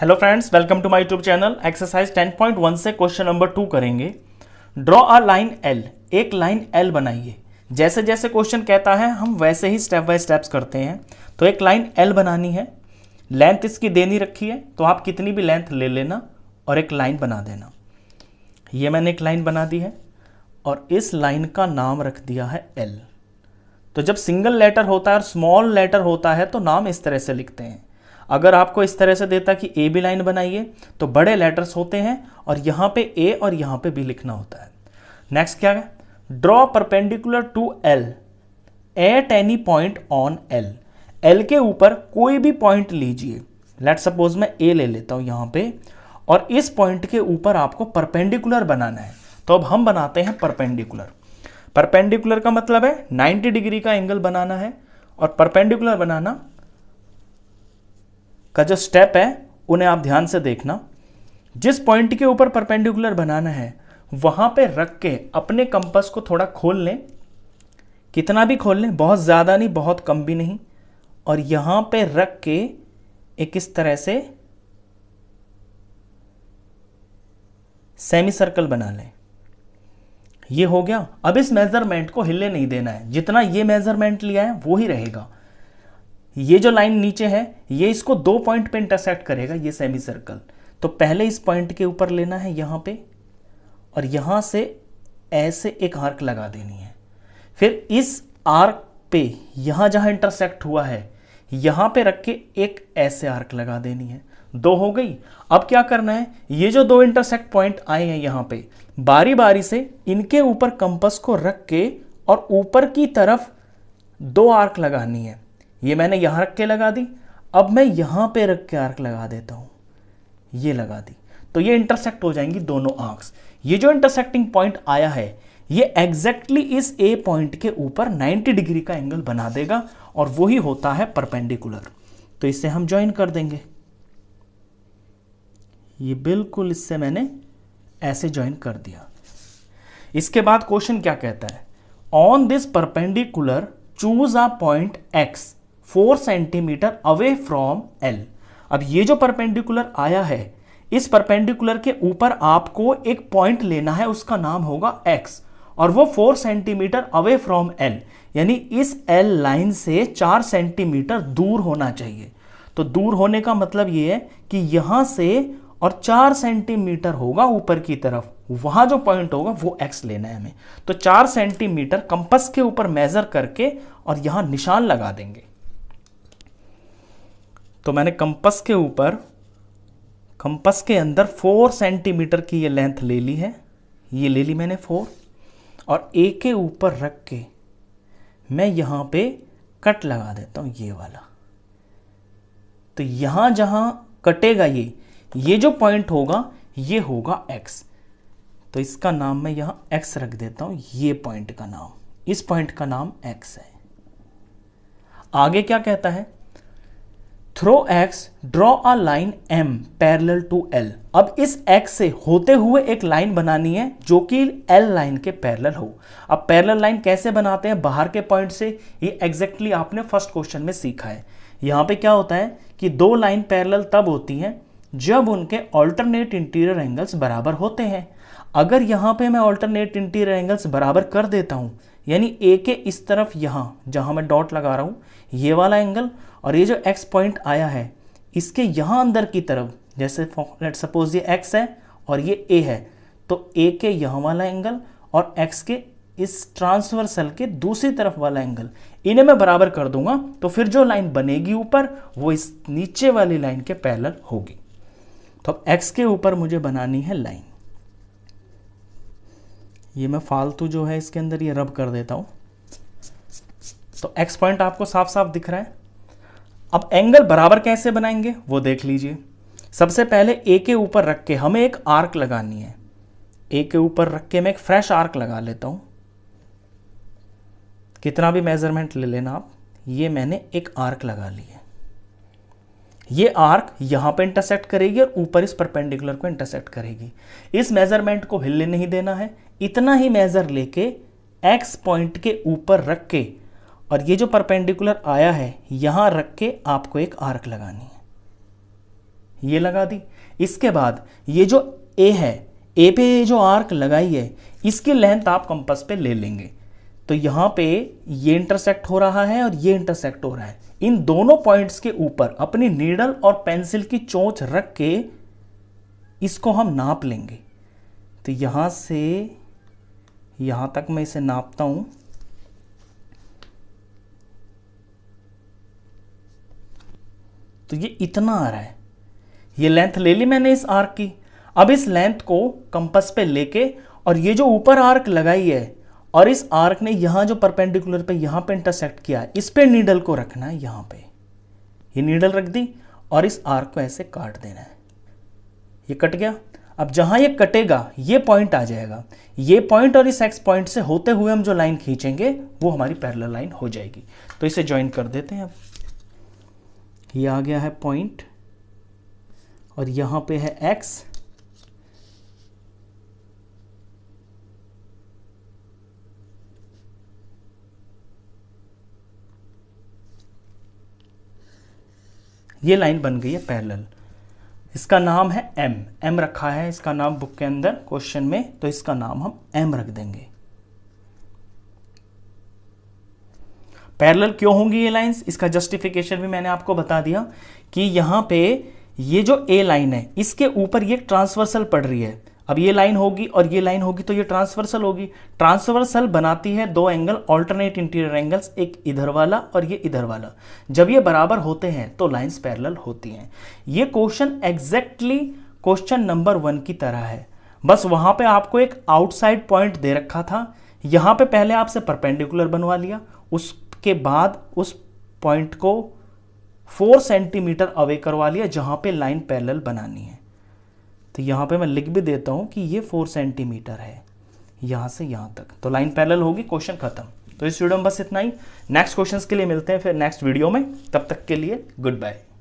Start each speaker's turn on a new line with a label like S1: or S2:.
S1: hello friends welcome to my YouTube channel exercise 10.1 से question number two करेंगे draw a line L एक line L बनाइए जैसे जैसे क्वेश्चन कहता है हम वैसे ही स्टेप बाय स्टेप्स करते हैं तो एक लाइन एल बनानी है लेंथ इसकी देनी रखी है तो आप कितनी भी लेंथ ले लेना और एक लाइन बना देना ये मैंने एक लाइन बना दी है और इस लाइन का नाम रख दिया है एल तो जब सिंगल लेटर होता है और स्मॉल लेटर होता है तो नाम इस तरह से लिखते हैं अगर आपको इस तरह से देता कि ए बी लाइन बनाइए तो बड़े लेटर्स होते हैं और यहाँ पे ए और यहाँ पे बी लिखना होता है नेक्स्ट क्या है draw perpendicular to L at any point on L L के ऊपर कोई भी पॉइंट लीजिए लेट सपोज मैं ए ले लेता हूँ यहाँ पे और इस पॉइंट के ऊपर आपको परपेंडिकुलर बनाना है तो अब हम बनाते हैं परपेंडिकुलर परपेंडिकुलर का मतलब है 90 डिग्री का एंगल बनाना है और परपेंडिकुलर बनाना का जो स्टेप है उन्हें आप ध्यान से देखना जिस पॉइंट के ऊपर परपेंडिकुलर बनाना है वहां पे रख के अपने कंपस को थोड़ा खोल लें कितना भी खोल लें बहुत ज़्यादा नहीं बहुत कम भी नहीं और यहाँ पे रख के एक इस तरह से सेमी सर्कल बना लें ये हो गया अब इस मेज़रमेंट को हिलने नहीं देना है जितना ये मेज़रमेंट लिया है वो ही रहेगा ये जो लाइन नीचे है ये इसको दो पॉइंट पे इंटरसेक्ट करेगा ये सेमी सर्कल तो पहले इस पॉइंट के ऊपर लेना है यहाँ पे और यहाँ से ऐसे एक आर्क लगा देनी है फिर इस आर्क पे यहाँ जहाँ इंटरसेक्ट हुआ है यहाँ पे रख के एक ऐसे आर्क लगा देनी है दो हो गई अब क्या करना है ये जो दो इंटरसेक्ट पॉइंट आए हैं यहाँ पे बारी बारी से इनके ऊपर कंपस को रख के और ऊपर की तरफ दो आर्क लगानी है ये मैंने यहाँ रख के लगा दी अब मैं यहाँ पे रख के आर्क लगा देता हूँ ये लगा दी तो ये इंटरसेक्ट हो जाएंगी दोनों आर्क्स ये जो इंटरसेक्टिंग पॉइंट आया है ये एग्जैक्टली exactly इस ए पॉइंट के ऊपर 90 डिग्री का एंगल बना देगा और वो ही होता है परपेंडिकुलर तो इसे हम ज्वाइन कर देंगे ये बिल्कुल इससे मैंने ऐसे ज्वाइन कर दिया इसके बाद क्वेश्चन क्या कहता है on this perpendicular choose a point X four centimetre away from L अब ये जो परपेंडिकुलर आया है इस परपेंडिकुलर के ऊपर आपको एक पॉइंट लेना है उसका नाम होगा एक्स और वो four centimetre away from L यानी इस एल लाइन से चार सेंटीमीटर दूर होना चाहिए तो दूर होने का मतलब ये है कि यहाँ से और चार सेंटीमीटर होगा ऊपर की तरफ वहाँ जो पॉइंट होगा वो एक्स लेना है हमें तो चार सेंटीमीटर कंपस के ऊपर मेज़र करके और यहाँ निशान लगा देंगे तो मैंने कंपस के ऊपर कंपस के अंदर फोर सेंटीमीटर की ये लेंथ ले ली है ये ले ली मैंने फोर और ए के ऊपर रख के मैं यहाँ पे कट लगा देता हूँ ये वाला तो यहाँ जहाँ कटेगा ये ये जो पॉइंट होगा ये होगा एक्स तो इसका नाम मैं यहाँ एक्स रख देता हूँ ये पॉइंट का नाम इस पॉइंट का नाम एक्स है आगे क्या कहता है through X draw a line M parallel to L अब इस एक्स से होते हुए एक लाइन बनानी है जो कि एल लाइन के पैरेलल हो अब पैरेलल लाइन कैसे बनाते हैं बाहर के पॉइंट से ये एग्जैक्टली आपने फर्स्ट क्वेश्चन में सीखा है यहाँ पे क्या होता है कि दो लाइन पैरेलल तब होती हैं जब उनके ऑल्टरनेट इंटीरियर एंगल्स बराबर होते हैं अगर यहाँ पे मैं ऑल्टरनेट इंटीरियर एंगल्स बराबर कर देता हूँ यानी ए के इस तरफ यहाँ जहाँ मैं डॉट लगा रहा हूँ ये वाला एंगल और ये जो एक्स पॉइंट आया है इसके यहाँ अंदर की तरफ जैसे लेट सपोज ये x है और ये a है तो ए के यहाँ वाला एंगल और एक्स के इस ट्रांसवर्सल के दूसरी तरफ वाला एंगल इन्हें मैं बराबर कर दूंगा तो फिर जो लाइन बनेगी ऊपर वो इस नीचे वाली लाइन के पैरल होगी तो अब एक्स के ऊपर मुझे बनानी है लाइन ये मैं फालतू जो है इसके अंदर ये रब कर देता हूं तो एक्स पॉइंट आपको साफ साफ दिख रहा है अब एंगल बराबर कैसे बनाएंगे वो देख लीजिए सबसे पहले ए के ऊपर रख के हमें एक आर्क लगानी है ए के ऊपर रख के मैं एक फ्रेश आर्क लगा लेता हूँ कितना भी मेजरमेंट ले लेना आप ये मैंने एक आर्क लगा ली है ये आर्क यहाँ पे इंटरसेक्ट करेगी और ऊपर इस परपेंडिकुलर को इंटरसेक्ट करेगी इस मेजरमेंट को हिलने नहीं देना है इतना ही मेजर लेके एक्स पॉइंट के ऊपर रख के और ये जो परपेंडिकुलर आया है यहां रख के आपको एक आर्क लगानी है ये लगा दी इसके बाद ये जो ए है ए पे ये जो आर्क लगाई है इसकी लेंथ आप कंपस पे ले लेंगे तो यहां पे ये इंटरसेक्ट हो रहा है और ये इंटरसेक्ट हो रहा है इन दोनों पॉइंट्स के ऊपर अपनी नीडल और पेंसिल की चोंच रख के इसको हम नाप लेंगे तो यहां से यहां तक मैं इसे नापता हूं तो ये इतना आ रहा है ये लेंथ ले ली मैंने इस आर्क की अब इस लेंथ को कंपस पे लेके और ये जो ऊपर आर्क लगाई है और इस आर्क ने यहां जो परपेंडिकुलर पे यहां पे इंटरसेक्ट किया है इस पे नीडल को रखना है यहां पे ये नीडल रख दी और इस आर्क को ऐसे काट देना है ये कट गया अब जहां ये कटेगा ये पॉइंट आ जाएगा ये पॉइंट और इस एक्स पॉइंट से होते हुए हम जो लाइन खींचेंगे वो हमारी पैरेलल लाइन हो जाएगी तो इसे ज्वाइन कर देते हैं अब ये आ गया है पॉइंट और यहां पे है एक्स ये लाइन बन गई है पैरेलल इसका नाम है एम एम रखा है इसका नाम बुक के अंदर क्वेश्चन में तो इसका नाम हम एम रख देंगे पैरेलल क्यों होंगी ये लाइंस इसका जस्टिफिकेशन भी मैंने आपको बता दिया कि यहाँ पे ये जो ए लाइन है इसके ऊपर ये ट्रांसवर्सल पड़ रही है अब ये लाइन होगी और ये लाइन होगी तो ये ट्रांसवर्सल होगी ट्रांसवर्सल बनाती है दो एंगल ऑल्टरनेट इंटीरियर एंगल्स एक इधर वाला और ये इधर वाला जब ये बराबर होते हैं तो लाइंस पैरेलल होती हैं ये question exactly question number one की तरह है बस वहाँ पे आपको एक आउटसाइड पॉइंट दे रखा था यहाँ पे पहले आपसे परपेंडिकुलर बनवा लिया उस के बाद उस पॉइंट को फोर सेंटीमीटर अवे करवा लिया जहां पे लाइन पैरेलल बनानी है तो यहां पे मैं लिख भी देता हूं कि ये फोर सेंटीमीटर है यहां से यहां तक तो लाइन पैरेलल होगी क्वेश्चन खत्म तो इस वीडियो में बस इतना ही नेक्स्ट क्वेश्चंस के लिए मिलते हैं फिर नेक्स्ट वीडियो में तब तक के लिए गुड बाय